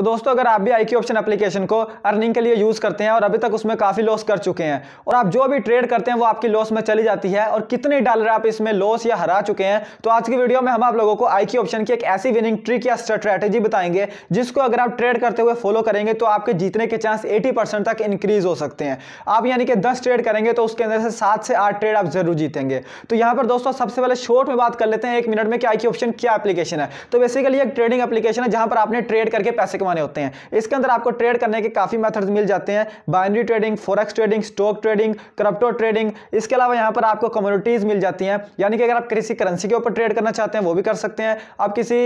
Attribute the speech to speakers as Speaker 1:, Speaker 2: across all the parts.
Speaker 1: तो दोस्तों अगर आप भी आई ऑप्शन एप्लीकेशन को अर्निंग के लिए यूज़ करते हैं और अभी तक उसमें काफ़ी लॉस कर चुके हैं और आप जो भी ट्रेड करते हैं वो आपकी लॉस में चली जाती है और कितने डॉलर आप इसमें लॉस या हरा चुके हैं तो आज की वीडियो में हम आप लोगों को आई ऑप्शन की एक ऐसी विनिंग ट्रिक या स्ट्रैटेजी बताएंगे जिसको अगर आप ट्रेड करते हुए फॉलो करेंगे तो आपके जीतने के चांस एटी तक इंक्रीज हो सकते हैं आप यानी कि दस ट्रेड करेंगे तो उसके अंदर से सात से आठ ट्रेड आप जरूर जीतेंगे तो यहाँ पर दोस्तों सबसे पहले शॉर्ट में बात कर लेते हैं एक मिनट में कि आई ऑप्शन क्या एप्लीकेशन है तो बेसिकली एक ट्रेडिंग एप्लीकेशन है जहां पर आपने ट्रेड करके पैसे कमा जमाने होते हैं इसके अंदर आपको ट्रेड करने के काफ़ी मेथड्स मिल जाते हैं binary trading forex trading stock trading crypto trading इसके अलावा यहाँ पर आपको कम्युनिटीज़ मिल जाती हैं यानी कि अगर आप किसी करेंसी के ऊपर ट्रेड करना चाहते हैं वो भी कर सकते हैं आप किसी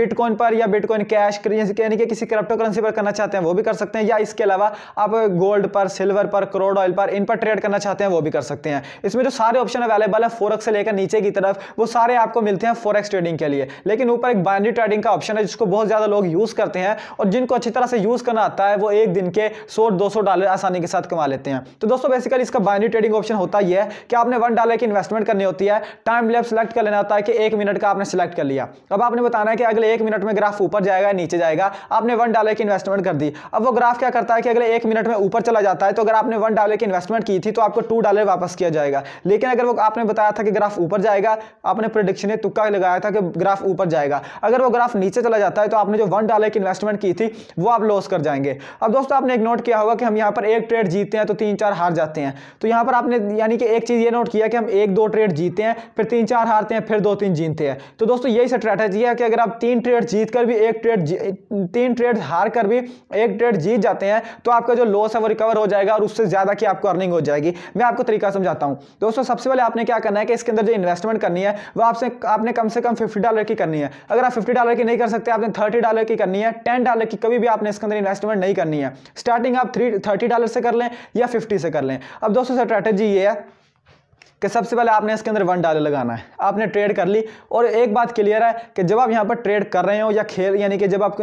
Speaker 1: बिटकॉइन पर या बिटकॉइन कैश यानी कि किसी क्रिप्टो करेंसी पर करना चाहते हैं वो भी कर सकते हैं या इसके अलावा आप गोल्ड पर सिल्वर पर क्रोड ऑयल पर इन पर ट्रेड करना चाहते हैं वो भी कर सकते हैं इसमें जो सारे ऑप्शन अवेलेबल है फोरक्स से लेकर नीचे की तरफ वो सारे आपको मिलते हैं फोरेक्स ट्रेडिंग के लिए लेकिन ऊपर एक बाइनरी ट्रेडिंग का ऑप्शन है जिसको बहुत ज़्यादा लोग यूज़ करते हैं और जिनको अच्छी तरह से यूज़ करना आता है वो एक दिन के सौ दो सौ डॉलर आसानी के साथ कमा लेते हैं तो दोस्तों बेसिकली इसका बाइनरी ट्रेडिंग ऑप्शन होता ही है कि आपने वन डॉलर की इन्वेस्टमेंट करनी होती है टाइम लेफ सेलेक्ट कर लेना होता है कि एक मिनट का आपने सेलेक्ट कर लिया अब आपने बताना है कि अगले एक मिनट में ग्राफ ऊपर जाएगा नीचे जाएगा आपने वन डॉलर की इन्वेस्टमेंट कर दी अब वो ग्राफ क्या करता है कि अगले एक मिनट में ऊपर चला जाता है तो अगर आपने वन डॉलर की इन्वेस्टमेंट की थी तो आपको टू डॉलर वापस किया जाएगा लेकिन अगर वो आपने बताया था कि ग्राफ ऊपर जाएगा आपने प्रोडिक्शन तुक्का लगाया था कि ग्राफ ऊपर जाएगा अगर वो ग्राफ नीचे चला जाता है तो आपने जो वन डॉलर की इन्वेस्टमेंट इन्वेस्टमेंट की थी वो आप लॉस कर जाएंगे अब दोस्तों आपने एक नोट किया होगा कि हम यहाँ पर एक ट्रेड जीते हैं तो तीन चार हार जाते हैं तो यहाँ पर आपने यानी कि एक चीज़ ये नोट किया कि हम एक दो ट्रेड जीते हैं फिर तीन चार हारते हैं फिर दो तीन जीतते हैं तो दोस्तों यही स्ट्रैटेजी है कि अगर आप तीन ट्रेड जीत कर भी एक ट्रेड तीन ट्रेड हार कर भी एक ट्रेड जीत जाते हैं तो आपका जो लॉस है वो रिकवर हो जाएगा और उससे ज़्यादा की आपको अर्निंग हो जाएगी मैं आपको तरीका समझाता हूँ दोस्तों सबसे पहले आपने क्या करना है कि इसके अंदर जो इन्वेस्टमेंट करनी है वो आपसे आपने कम से कम फिफ्टी डॉलर की करनी है अगर आप फिफ्टी डॉलर की नहीं कर सकते आपने थर्टी डॉलर की करनी है टेन लिमिट की कभी भी आपने इसके अंदर इन्वेस्टमेंट नहीं करनी है स्टार्टिंग आप थ्री थर्टी डॉलर से कर लें या फिफ्टी से कर लें अब दोस्तों स्ट्रैटेजी ये है कि सबसे पहले आपने इसके अंदर वन डॉलर लगाना है आपने ट्रेड कर ली और एक बात क्लियर है कि जब आप यहाँ पर ट्रेड कर रहे हो या खेल यानी कि जब आप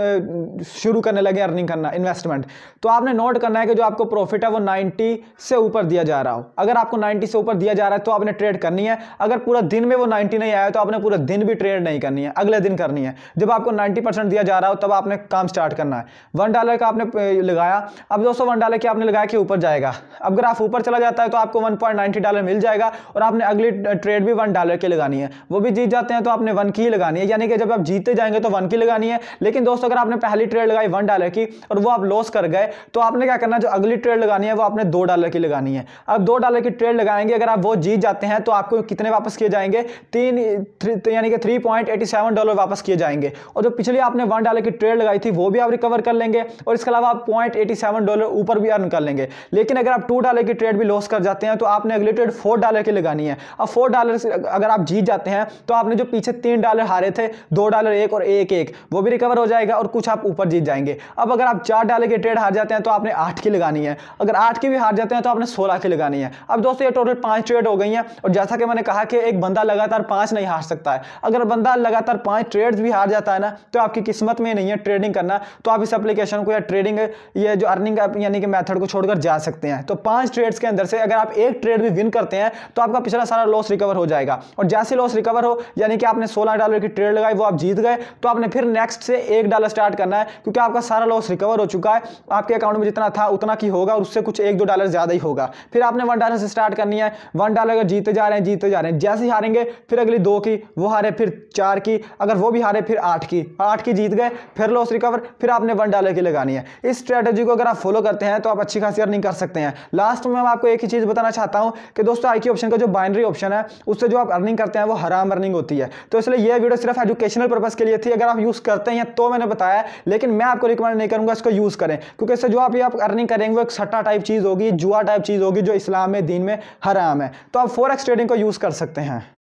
Speaker 1: शुरू करने लगे अर्निंग करना इन्वेस्टमेंट तो आपने नोट करना है कि जो आपको प्रॉफिट है वो नाइन्टी से ऊपर दिया जा रहा हो अगर आपको नाइन्टी से ऊपर दिया जा रहा है तो आपने ट्रेड करनी है अगर पूरा दिन में वो नाइन्टी नहीं आया तो आपने पूरा दिन भी ट्रेड नहीं करनी है अगले दिन करनी है जब आपको नाइन्टी दिया जा रहा हो तब आपने काम स्टार्ट करना है वन डॉलर का आपने लगाया अब दोस्तों वन डॉलर के आपने लगाया कि ऊपर जाएगा अब ग्राफ ऊपर चला जाता है तो आपको वन डॉलर मिल जाएगा और आपने अगली ट्रेड भी वन डॉलर की लगानी है वो भी जीत जाते हैं तो आपने वन की ही लगानी है यानी कि जब आप जीते जाएंगे तो वन की लगानी है लेकिन दोस्तों अगर आपने पहली ट्रेड लगाई वन डॉलर की और वो आप लॉस कर गए तो आपने क्या करना जो अगली ट्रेड लगानी है वो आपने दो डॉलर की लगानी है अब दो डॉलर की ट्रेड लगाएंगे अगर आप वो जीत जाते हैं तो आपको कितने वापस किए जाएंगे तीन तो यानी कि three point eighty seven dollar वापस किए जाएंगे और जो पिछली आपने वन डॉलर की ट्रेड लगाई थी वो भी आप रिकवर कर लेंगे और इसके अलावा आप पॉइंट एटी सेवन डॉलर ऊपर भी अर्न कर लेंगे लेकिन अगर आप टू डॉलर की ट्रेड भी लॉस कर जाते हैं तो आपने अगली ट्रेड फोर डॉलर की लगानी है अब फोर डॉलर अगर आप जीत जाते हैं तो आपने जो पीछे तीन डॉलर हारे थे दो डॉलर एक और एक एक वो भी रिकवर हो जाएगा और कुछ आप ऊपर जीत जाएंगे अब अगर आप चार डॉलर के ट्रेड हार जाते हैं तो आपने आठ की लगानी है अगर आठ की भी हार जाते हैं तो आपने सोलह की लगानी है अब दोस्तों ये टोटल पाँच ट्रेड हो गई हैं और जैसा कि मैंने कहा कि एक बंदा लगातार पाँच नहीं हार सकता है अगर बंदा लगातार पाँच ट्रेड भी हार जाता है ना तो आपकी किस्मत में नहीं है ट्रेडिंग करना तो आप इस एप्लीकेशन को या ट्रेडिंग ये जो अर्निंग यानी कि मैथड को छोड़कर जा सकते हैं तो पाँच ट्रेड्स के अंदर से अगर आप एक ट्रेड भी विन करते हैं तो तो आपका पिछला सारा लॉस रिकवर हो जाएगा और जैसे लॉस रिकवर हो यानी कि आपने सोलह डॉलर की ट्रेड लगाई वो आप जीत गए तो आपने फिर नेक्स्ट से एक डॉलर स्टार्ट करना है क्योंकि आपका सारा लॉस रिकवर हो चुका है आपके अकाउंट में जितना था उतना की होगा और उससे कुछ एक दो डॉलर ज़्यादा ही होगा फिर आपने वन डॉलर से स्टार्ट करनी है वन डॉलर अगर जीते जा रहे हैं जीते जा रहे हैं जैसे ही हारेंगे फिर अगली दो की वो हारे फिर चार की अगर वो भी हारे फिर आठ की आठ की जीत गए फिर लॉस रिकवर फिर आपने वन डॉलर की लगानी है इस स्ट्रेटेजी को अगर आप फॉलो करते हैं तो आप अच्छी खासी अर्निंग कर सकते हैं लास्ट में मैं आपको एक ही चीज़ बताना चाहता हूँ कि दोस्तों आई ऑप्शन का जो बाइनरी ऑप्शन है उससे जो आप अर्निंग करते हैं वो हराम अर्निंग होती है तो इसलिए ये वीडियो सिर्फ एजुकेशनल पर्पज़ के लिए थी अगर आप यूज़ करते हैं तो मैंने बताया लेकिन मैं आपको रिकमेंड नहीं करूंगा इसको यूज़ करें क्योंकि इससे जो आप ये आप अर्निंग करेंगे वो एक सट्टा टाइप चीज़ होगी जुआ टाइप चीज़ होगी जो इस्लाम में दीन में हराम है तो आप फोर ट्रेडिंग को यूज़ कर सकते हैं